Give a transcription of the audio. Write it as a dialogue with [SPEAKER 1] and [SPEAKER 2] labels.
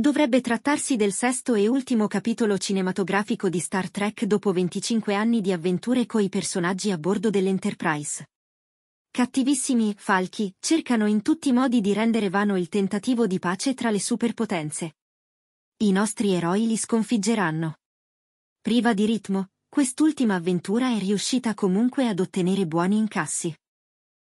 [SPEAKER 1] Dovrebbe trattarsi del sesto e ultimo capitolo cinematografico di Star Trek dopo 25 anni di avventure coi personaggi a bordo dell'Enterprise. Cattivissimi falchi cercano in tutti i modi di rendere vano il tentativo di pace tra le superpotenze. I nostri eroi li sconfiggeranno. Priva di ritmo, quest'ultima avventura è riuscita comunque ad ottenere buoni incassi.